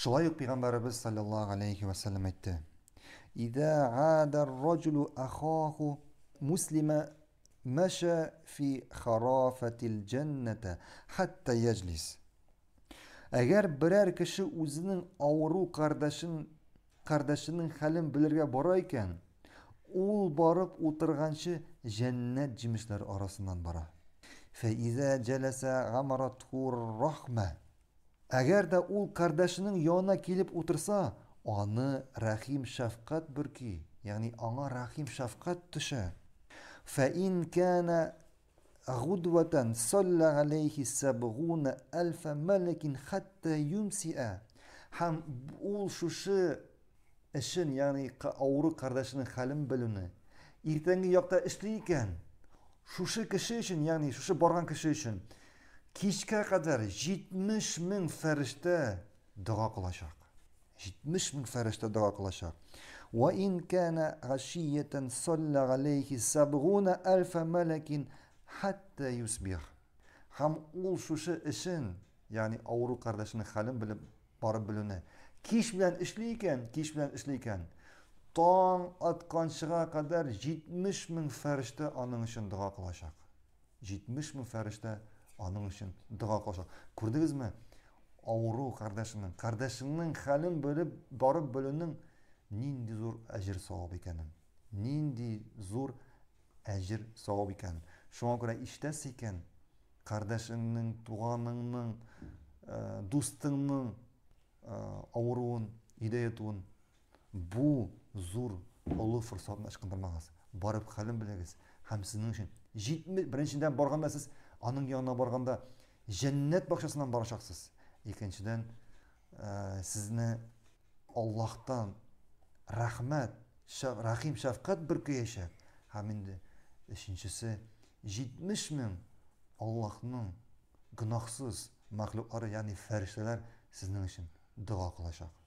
Шулай ук пайғамбарыбыз саллаллаху алейхи уассалам айтты: "Ида адар раджулу ахаху муслима маша фи харафатил джанната хатта яжлис." Әгәр берәр кеше үзенең авыру кардашын кардашының хәлен белергә бара икән, ул барып утырганчы җәннәт җимешләре арасыннан бара. فإذا жәләсә غمرته الرحمة әгәр дә ул кардәшенең яна килеп утырса аны рәхим шәфкат бөрки яғни аңа рәхим Шафқат төшә фәин кәнә ғудватан сәллә ғәләйхи сәбғунә әлфә мәләкин хәттә юмсиә һәм ул шушы эшен яғни ауыру кардәшенең хәлен белүне иртәнге якта эшли икән шушы кеше өчен шушы барган кеше кичке кадар 70 мин фәрештә дуа кылачак. 70 мин фәрештә дуа кылачак. Ва ин кана гашиятан салла галейхи сабгуна альф малакин хатта юсбих. Хам ул шушы эшен, яни авыру кардашыны халым билеп барып бүлүне. Киш белән эшли икән, киш белән эшли икән. Тон атканчыга кадар 70 фәрештә аның өчен кылачак. 70 фәрештә аның үшін дұға қоша көрдіңізме ауру қардашының қардашыңның халін біліп барып білуінің нинди зор әжір сауап екенін нинди зор әжір сауап екенін шуңа күрә іштәс екен қардашыңның туғаныңның ә, дустыңның ә, ауруын идаятуын бұл зор ұлы фұрсатын ышқындырмаңыз барып халін біліңіз һәм сіздің үшін жетме біріншіден барғанда сіз аның янына барғанда жәннат бақшасынан барашақсыз екіншіден ә, сізні аллахтан рахмәт шаф, рахим шафқат бүркейешек һәм енді үшіншісі жетміш мың аллахның гүнахсыз мәхлуқлары яғни фәриштелер сіздің үшін дұға қылашақ